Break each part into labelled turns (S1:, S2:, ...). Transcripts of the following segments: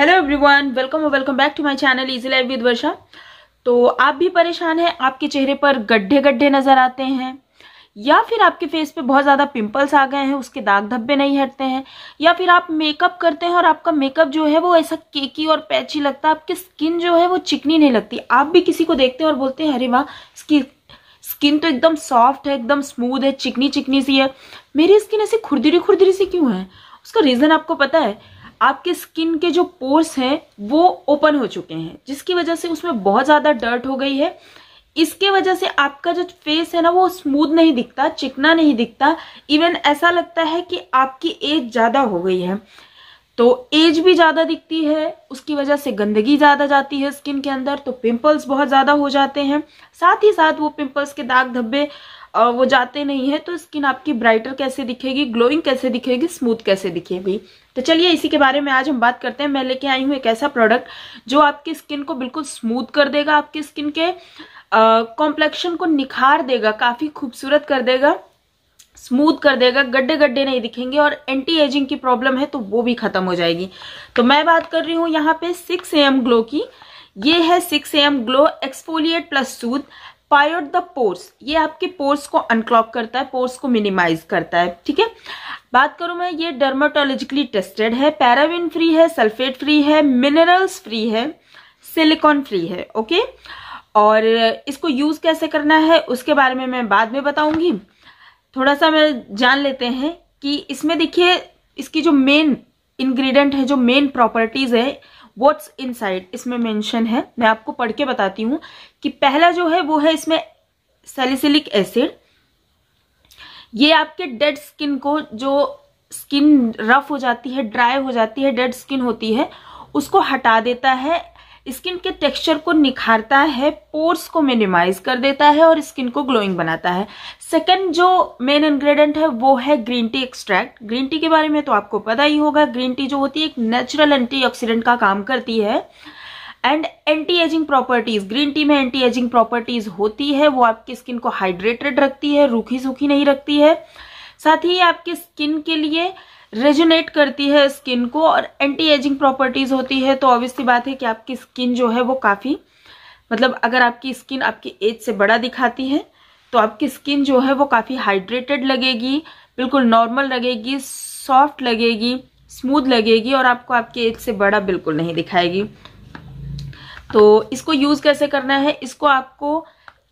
S1: hello everyone welcome और welcome back to my channel easy life with Varsha तो आप भी परेशान हैं आपके चेहरे पर गड्ढे गड्ढे नज़र आते हैं या फिर आपके फेस पे बहुत ज़्यादा पिंपल्स आ गए हैं उसके दाग धब्बे नहीं हटते हैं या फिर आप मेकअप करते हैं और आपका मेकअप जो है वो ऐसा केकी और पैची लगता है आपकी स्किन जो है वो चिकनी नहीं लगती आप भी किसी को देखते हैं और बोलते हैं अरे वाह स्किन स्किन तो एकदम सॉफ्ट है एकदम स्मूद है चिकनी चिकनी सी है मेरी स्किन ऐसी खुरदरी खुरदरी सी क्यों है उसका रीज़न आपको पता है आपके स्किन के जो पोर्स हैं वो ओपन हो चुके हैं जिसकी वजह से उसमें बहुत ज़्यादा डर्ट हो गई है इसके वजह से आपका जो फेस है ना वो स्मूथ नहीं दिखता चिकना नहीं दिखता इवन ऐसा लगता है कि आपकी एज ज़्यादा हो गई है तो एज भी ज़्यादा दिखती है उसकी वजह से गंदगी ज़्यादा जाती है स्किन के अंदर तो पिंपल्स बहुत ज़्यादा हो जाते हैं साथ ही साथ वो पिंपल्स के दाग धब्बे वो जाते नहीं है तो स्किन आपकी ब्राइटर कैसे दिखेगी ग्लोइंग कैसे दिखेगी स्मूथ कैसे दिखेगी तो चलिए इसी के बारे में आज हम बात करते हैं मैं लेके आई हूँ एक ऐसा प्रोडक्ट जो आपकी स्किन को बिल्कुल स्मूथ कर देगा आपकी स्किन के कॉम्प्लेक्शन को निखार देगा काफ़ी खूबसूरत कर देगा स्मूथ कर देगा गड्ढे गड्ढे नहीं दिखेंगे और एंटी एजिंग की प्रॉब्लम है तो वो भी खत्म हो जाएगी तो मैं बात कर रही हूँ यहाँ पे सिक्स एम ग्लो की ये है six M glow exfoliate plus soothe पायोट द पोर्स ये आपके पोर्स को अनक्लॉक करता है पोर्स को मिनिमाइज करता है ठीक है बात करूं मैं ये डर्माटोलॉजिकली टेस्टेड है पैराविन फ्री है सल्फेट फ्री है मिनरल्स फ्री है सिलिकॉन फ्री है ओके और इसको यूज कैसे करना है उसके बारे में मैं बाद में बताऊंगी थोड़ा सा मैं जान लेते हैं कि इसमें देखिए इसकी जो मेन इंग्रेडिएंट है जो मेन प्रॉपर्टीज है व्हाट्स इनसाइड इसमें मेंशन है मैं आपको पढ़ के बताती हूँ कि पहला जो है वो है इसमें सेलिसिलिक एसिड ये आपके डेड स्किन को जो स्किन रफ हो जाती है ड्राई हो जाती है डेड स्किन होती है उसको हटा देता है स्किन के टेक्सचर को निखारता है पोर्स को मिनिमाइज कर देता है और स्किन को ग्लोइंग बनाता है सेकंड जो मेन इंग्रेडिएंट है वो है green tea extract green tea के बारे में तो आपको पता ही होगा ग्रीन टी जो होती है एक नेचुरल एंटीऑक्सीडेंट का काम करती है and anti ageing properties green tea में एंटी एजिंग प्रॉपर्टीज होती है वो आपकी स्किन को हाइड्रेटेड रखती है रूखी सूखी नहीं रखती है साथ ही आपकी स्किन के लिए रेजुनेट करती है स्किन को और एंटी एजिंग प्रॉपर्टीज होती है तो ऑब्वियसली बात है कि आपकी स्किन जो है वो काफ़ी मतलब अगर आपकी स्किन आपकी एज से बड़ा दिखाती है तो आपकी स्किन जो है वो काफ़ी हाइड्रेटेड लगेगी बिल्कुल नॉर्मल लगेगी सॉफ्ट लगेगी स्मूथ लगेगी और आपको आपके एज से बड़ा बिल्कुल नहीं दिखाएगी तो इसको यूज़ कैसे करना है इसको आपको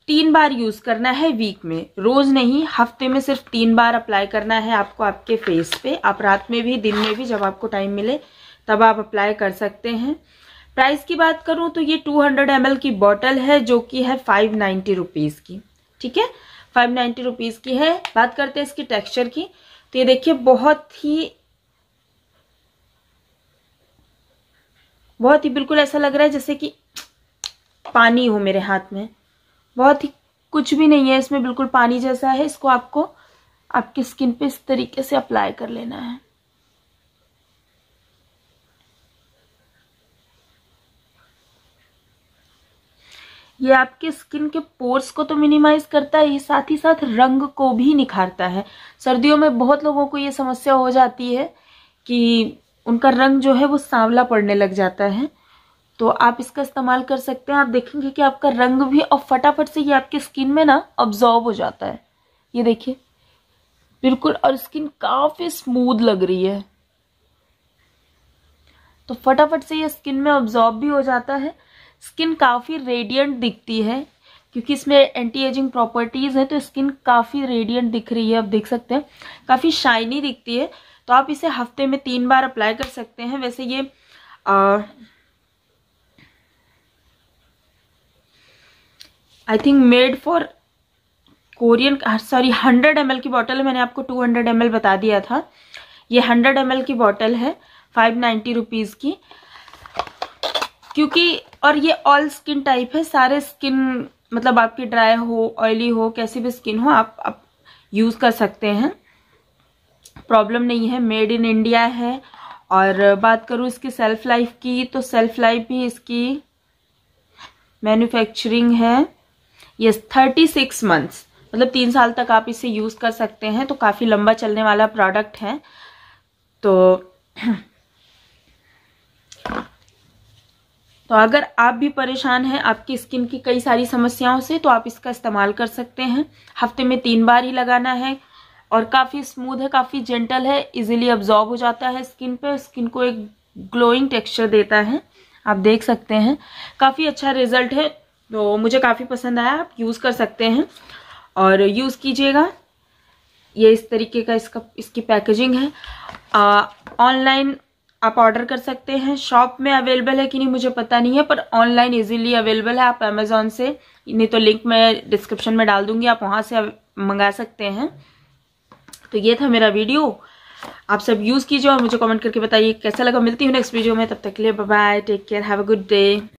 S1: तीन बार यूज करना है वीक में रोज नहीं हफ्ते में सिर्फ तीन बार अप्लाई करना है आपको आपके फेस पे आप रात में भी दिन में भी जब आपको टाइम मिले तब आप अप्लाई कर सकते हैं प्राइस की बात करूं तो ये 200 हंड्रेड की बॉटल है जो कि है 590 नाइन्टी की ठीक है 590 नाइन्टी की है बात करते हैं इसकी टेक्सचर की तो ये देखिए बहुत ही बहुत ही बिल्कुल ऐसा लग रहा है जैसे कि पानी हो मेरे हाथ में बहुत ही कुछ भी नहीं है इसमें बिल्कुल पानी जैसा है इसको आपको आपकी स्किन पे इस तरीके से अप्लाई कर लेना है ये आपके स्किन के पोर्स को तो मिनिमाइज करता है ये साथ ही साथ रंग को भी निखारता है सर्दियों में बहुत लोगों को ये समस्या हो जाती है कि उनका रंग जो है वो सांवला पड़ने लग जाता है तो आप इसका इस्तेमाल कर सकते हैं आप देखेंगे कि आपका रंग भी और फटाफट से ये आपकी स्किन में ना ऑब्जॉर्व हो जाता है ये देखिए बिल्कुल और स्किन काफ़ी स्मूद लग रही है तो फटाफट से ये स्किन में ऑब्जॉर्व भी हो जाता है स्किन काफ़ी रेडियंट दिखती है क्योंकि इसमें एंटी एजिंग प्रॉपर्टीज़ है तो स्किन काफ़ी रेडियंट दिख रही है आप देख सकते हैं काफ़ी शाइनी दिखती है तो आप इसे हफ्ते में तीन बार अप्लाई कर सकते हैं वैसे ये uh, I think made for Korean sorry hundred M की बॉटल मैंने आपको टू हंड्रेड एम बता दिया था ये हंड्रेड एम की बॉटल है फाइव नाइन्टी रुपीज़ की क्योंकि और ये ऑल स्किन टाइप है सारे स्किन मतलब आपकी ड्राई हो ऑयली हो कैसी भी स्किन हो आप, आप यूज़ कर सकते हैं प्रॉब्लम नहीं है मेड इन इंडिया है और बात करूँ इसकी सेल्फ लाइफ की तो सेल्फ लाइफ भी इसकी मैन्युफैक्चरिंग है यस थर्टी सिक्स मंथ्स मतलब तीन साल तक आप इसे यूज़ कर सकते हैं तो काफ़ी लंबा चलने वाला प्रोडक्ट है तो तो अगर आप भी परेशान हैं आपकी स्किन की कई सारी समस्याओं से तो आप इसका इस्तेमाल कर सकते हैं हफ्ते में तीन बार ही लगाना है और काफ़ी स्मूथ है काफ़ी जेंटल है इजीली अब्जॉर्ब हो जाता है स्किन पे स्किन को एक ग्लोइंग टेक्सचर देता है आप देख सकते हैं काफ़ी अच्छा रिजल्ट है तो मुझे काफ़ी पसंद आया आप यूज़ कर सकते हैं और यूज़ कीजिएगा ये इस तरीके का इसका इसकी पैकेजिंग है ऑनलाइन आप ऑर्डर कर सकते हैं शॉप में अवेलेबल है कि नहीं मुझे पता नहीं है पर ऑनलाइन इजीली अवेलेबल है आप अमेज़ोन से नहीं तो लिंक मैं डिस्क्रिप्शन में डाल दूंगी आप वहाँ से मंगा सकते हैं तो ये था मेरा वीडियो आप सब यूज़ कीजिए और मुझे कमेंट करके बताइए कैसा लगा मिलती हूँ नेक्स्ट वीडियो में तब तक के लिए bye take care have a good day